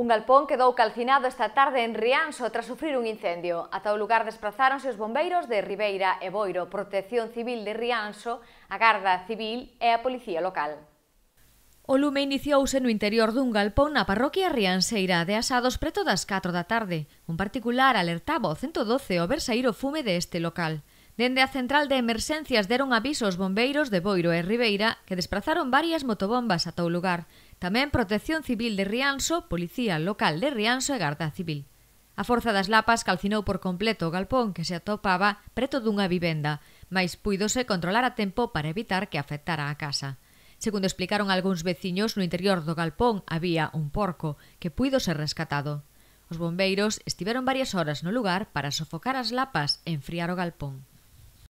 Un galpón quedou calcinado esta tarde en Rianxo tras sufrir un incendio. Ata o lugar desplazáronse os bombeiros de Ribeira e Boiro, Protección Civil de Rianxo, a Garda Civil e a Policía Local. O lume iniciouse no interior dun galpón na parroquia Rianseira de Asados preto das 4 da tarde. Un particular alertaba o 112 o versaíro fume deste local. Dende a central de emerxencias deron aviso aos bombeiros de Boiro e Ribeira que desplazaron varias motobombas ata o lugar. Tamén Protección Civil de Rianxo, Policía Local de Rianxo e Garda Civil. A Forza das Lapas calcinou por completo o galpón que se atopaba preto dunha vivenda, mais puidose controlar a tempo para evitar que afectara a casa. Segundo explicaron algúns veciños, no interior do galpón había un porco que puido ser rescatado. Os bombeiros estiveron varias horas no lugar para sofocar as lapas e enfriar o galpón.